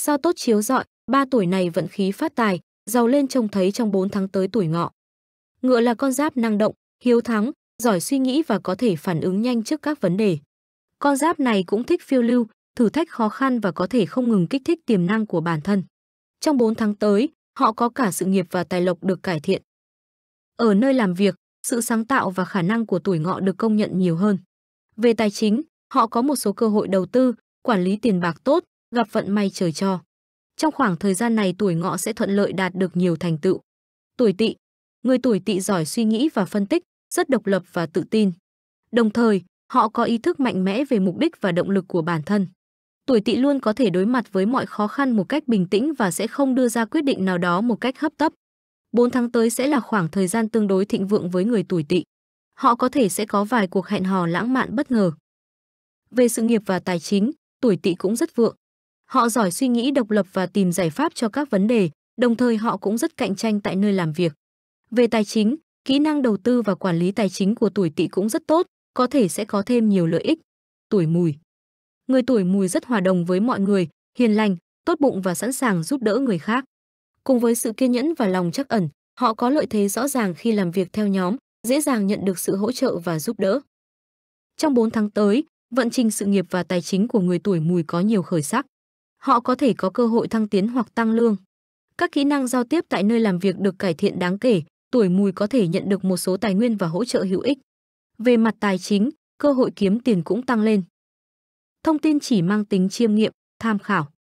Sao tốt chiếu rọi, ba tuổi này vận khí phát tài, giàu lên trông thấy trong 4 tháng tới tuổi ngọ. Ngựa là con giáp năng động, hiếu thắng, giỏi suy nghĩ và có thể phản ứng nhanh trước các vấn đề. Con giáp này cũng thích phiêu lưu, thử thách khó khăn và có thể không ngừng kích thích tiềm năng của bản thân. Trong 4 tháng tới, họ có cả sự nghiệp và tài lộc được cải thiện. Ở nơi làm việc, sự sáng tạo và khả năng của tuổi ngọ được công nhận nhiều hơn. Về tài chính, họ có một số cơ hội đầu tư, quản lý tiền bạc tốt, gặp vận may trời cho. Trong khoảng thời gian này tuổi ngọ sẽ thuận lợi đạt được nhiều thành tựu. Tuổi tỵ, người tuổi tỵ giỏi suy nghĩ và phân tích, rất độc lập và tự tin. Đồng thời, họ có ý thức mạnh mẽ về mục đích và động lực của bản thân. Tuổi tỵ luôn có thể đối mặt với mọi khó khăn một cách bình tĩnh và sẽ không đưa ra quyết định nào đó một cách hấp tấp. 4 tháng tới sẽ là khoảng thời gian tương đối thịnh vượng với người tuổi tỵ. Họ có thể sẽ có vài cuộc hẹn hò lãng mạn bất ngờ. Về sự nghiệp và tài chính, tuổi tỵ cũng rất vượng. Họ giỏi suy nghĩ độc lập và tìm giải pháp cho các vấn đề, đồng thời họ cũng rất cạnh tranh tại nơi làm việc. Về tài chính, kỹ năng đầu tư và quản lý tài chính của tuổi tỵ cũng rất tốt, có thể sẽ có thêm nhiều lợi ích. Tuổi mùi Người tuổi mùi rất hòa đồng với mọi người, hiền lành, tốt bụng và sẵn sàng giúp đỡ người khác. Cùng với sự kiên nhẫn và lòng chắc ẩn, họ có lợi thế rõ ràng khi làm việc theo nhóm, dễ dàng nhận được sự hỗ trợ và giúp đỡ. Trong 4 tháng tới, vận trình sự nghiệp và tài chính của người tuổi mùi có nhiều khởi sắc họ có thể có cơ hội thăng tiến hoặc tăng lương. Các kỹ năng giao tiếp tại nơi làm việc được cải thiện đáng kể, tuổi mùi có thể nhận được một số tài nguyên và hỗ trợ hữu ích. Về mặt tài chính, cơ hội kiếm tiền cũng tăng lên. Thông tin chỉ mang tính chiêm nghiệm, tham khảo.